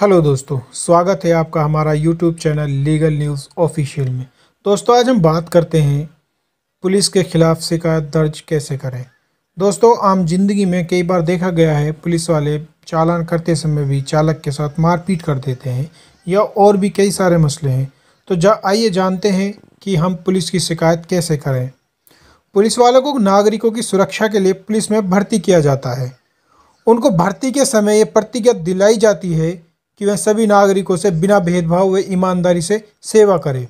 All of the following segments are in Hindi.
हेलो दोस्तों स्वागत है आपका हमारा YouTube channel legal news official में दोस्तों आज हम बात करते हैं पुलिस के ख़िलाफ़ शिकायत दर्ज कैसे करें दोस्तों आम जिंदगी में कई बार देखा गया है पुलिस वाले चालान करते समय भी चालक के साथ मारपीट कर देते हैं या और भी कई सारे मसले हैं तो जा आइए जानते हैं कि हम पुलिस की शिकायत कैसे करें पुलिस वालों को नागरिकों की सुरक्षा के लिए पुलिस में भर्ती किया जाता है उनको भर्ती के समय ये प्रतिज्ञा दिलाई जाती है कि वह सभी नागरिकों से बिना भेदभाव व ईमानदारी से सेवा करे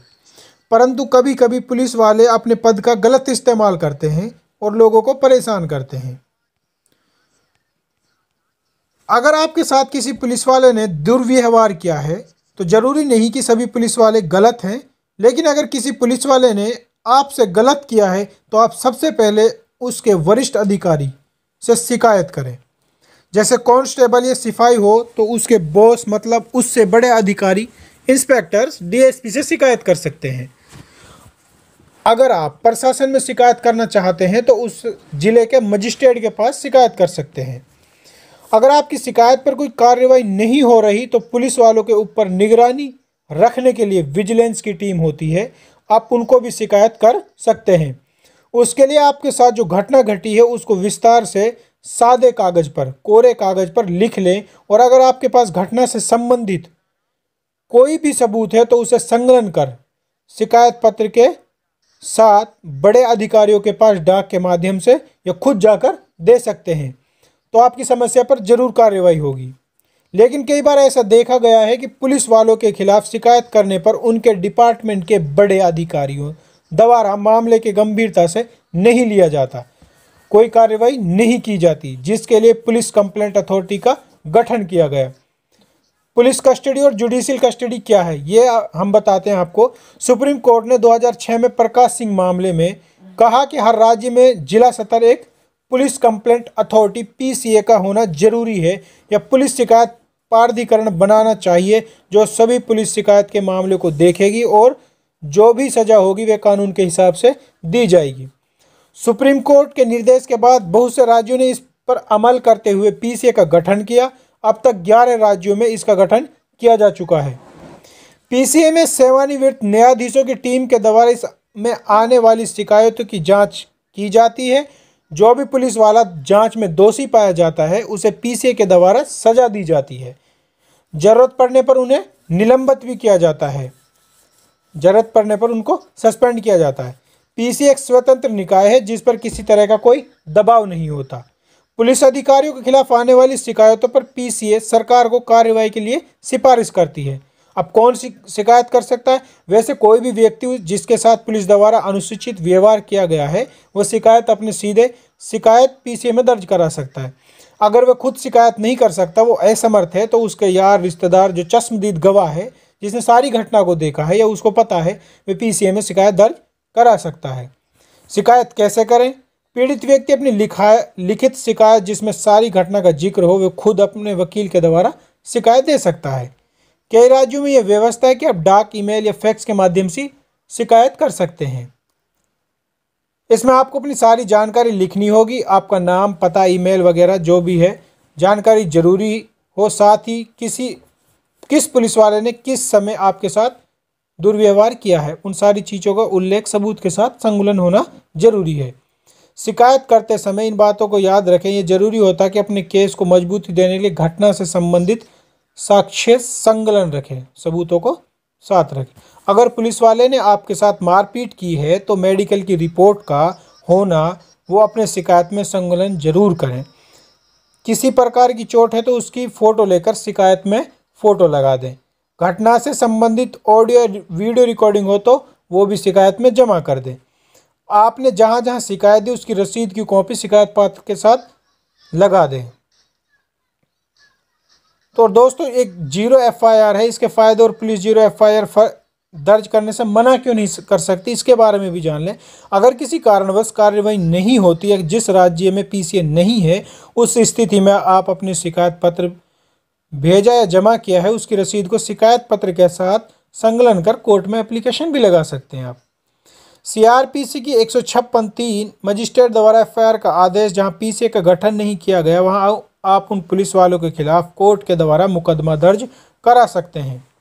परंतु कभी कभी पुलिस वाले अपने पद का गलत इस्तेमाल करते हैं और लोगों को परेशान करते हैं अगर आपके साथ किसी पुलिस वाले ने दुर्व्यवहार किया है तो ज़रूरी नहीं कि सभी पुलिस वाले गलत हैं लेकिन अगर किसी पुलिस वाले ने आपसे गलत किया है तो आप सबसे पहले उसके वरिष्ठ अधिकारी से शिकायत करें जैसे कॉन्स्टेबल या सिपाही हो तो उसके बॉस मतलब उससे बड़े अधिकारी इंस्पेक्टर्स डीएसपी से शिकायत कर सकते हैं अगर आप प्रशासन में शिकायत करना चाहते हैं तो उस ज़िले के मजिस्ट्रेट के पास शिकायत कर सकते हैं अगर आपकी शिकायत पर कोई कार्रवाई नहीं हो रही तो पुलिस वालों के ऊपर निगरानी रखने के लिए विजिलेंस की टीम होती है आप उनको भी शिकायत कर सकते हैं उसके लिए आपके साथ जो घटना घटी है उसको विस्तार से सादे कागज पर कोरे कागज पर लिख लें और अगर आपके पास घटना से संबंधित कोई भी सबूत है तो उसे संगलन कर शिकायत पत्र के साथ बड़े अधिकारियों के पास डाक के माध्यम से या खुद जाकर दे सकते हैं तो आपकी समस्या पर जरूर कार्रवाई होगी लेकिन कई बार ऐसा देखा गया है कि पुलिस वालों के खिलाफ शिकायत करने पर उनके डिपार्टमेंट के बड़े अधिकारियों द्वारा मामले के गंभीरता से नहीं लिया जाता कोई कार्रवाई नहीं की जाती जिसके लिए पुलिस कंप्लेंट अथॉरिटी का गठन किया गया पुलिस कस्टडी और जुडिशियल कस्टडी क्या है ये हम बताते हैं आपको सुप्रीम कोर्ट ने 2006 में प्रकाश सिंह मामले में कहा कि हर राज्य में जिला सतर एक पुलिस कंप्लेंट अथॉरिटी पीसीए का होना जरूरी है या पुलिस शिकायत प्राधिकरण बनाना चाहिए जो सभी पुलिस शिकायत के मामले को देखेगी और जो भी सज़ा होगी वह कानून के हिसाब से दी जाएगी सुप्रीम कोर्ट के निर्देश के बाद बहुत से राज्यों ने इस पर अमल करते हुए पीसीए का गठन किया अब तक ग्यारह राज्यों में इसका गठन किया जा चुका है पीसीए में सेवानिवृत्त न्यायाधीशों की टीम के द्वारा इस में आने वाली शिकायतों की जांच की जाती है जो भी पुलिस वाला जांच में दोषी पाया जाता है उसे पीसीए के द्वारा सजा दी जाती है जरूरत पड़ने पर उन्हें निलंबित भी किया जाता है जरूरत पड़ने पर उनको सस्पेंड किया जाता है पीसी एक स्वतंत्र निकाय है जिस पर किसी तरह का कोई दबाव नहीं होता पुलिस अधिकारियों के खिलाफ आने वाली शिकायतों पर पीसीए सरकार को कार्रवाई के लिए सिफारिश करती है अब कौन सी शिकायत कर सकता है वैसे कोई भी व्यक्ति जिसके साथ पुलिस द्वारा अनुसूचित व्यवहार किया गया है वह शिकायत अपने सीधे शिकायत पीसीए में दर्ज करा सकता है अगर वह खुद शिकायत नहीं कर सकता वो असमर्थ है तो उसके यार रिश्तेदार जो चश्मदीद गवाह है जिसने सारी घटना को देखा है या उसको पता है वे पीसीए में शिकायत दर्ज करा सकता है शिकायत कैसे करें पीड़ित व्यक्ति अपनी लिखा लिखित शिकायत जिसमें सारी घटना का जिक्र हो वह खुद अपने वकील के द्वारा शिकायत दे सकता है कई राज्यों में यह व्यवस्था है कि आप डाक ईमेल या फैक्स के माध्यम से शिकायत कर सकते हैं इसमें आपको अपनी सारी जानकारी लिखनी होगी आपका नाम पता ईमेल वगैरह जो भी है जानकारी जरूरी हो साथ ही किसी किस पुलिस वाले ने किस समय आपके साथ दुर्व्यवहार किया है उन सारी चीज़ों का उल्लेख सबूत के साथ संगुलन होना जरूरी है शिकायत करते समय इन बातों को याद रखें यह जरूरी होता है कि अपने केस को मजबूती देने के लिए घटना से संबंधित साक्ष्य संगलन रखें सबूतों को साथ रखें अगर पुलिस वाले ने आपके साथ मारपीट की है तो मेडिकल की रिपोर्ट का होना वो अपने शिकायत में संगलन जरूर करें किसी प्रकार की चोट है तो उसकी फ़ोटो लेकर शिकायत में फ़ोटो लगा दें घटना से संबंधित ऑडियो वीडियो रिकॉर्डिंग हो तो वो भी शिकायत में जमा कर दें आपने जहाँ जहाँ शिकायत दी उसकी रसीद की कॉपी शिकायत पत्र के साथ लगा दें तो दोस्तों एक जीरो एफआईआर है इसके फ़ायदे और पुलिस जीरो एफआईआर दर्ज करने से मना क्यों नहीं कर सकती इसके बारे में भी जान लें अगर किसी कारणवश कार्रवाई नहीं होती है जिस राज्य में पीसीए नहीं है उस स्थिति में आप अपने शिकायत पत्र भेजा या जमा किया है उसकी रसीद को शिकायत पत्र के साथ संकलन कर कोर्ट में एप्लीकेशन भी लगा सकते हैं आप सीआरपीसी की एक सौ छप्पन तीन मजिस्ट्रेट द्वारा एफ का आदेश जहां पीसीए का गठन नहीं किया गया वहां आप उन पुलिस वालों के खिलाफ कोर्ट के द्वारा मुकदमा दर्ज करा सकते हैं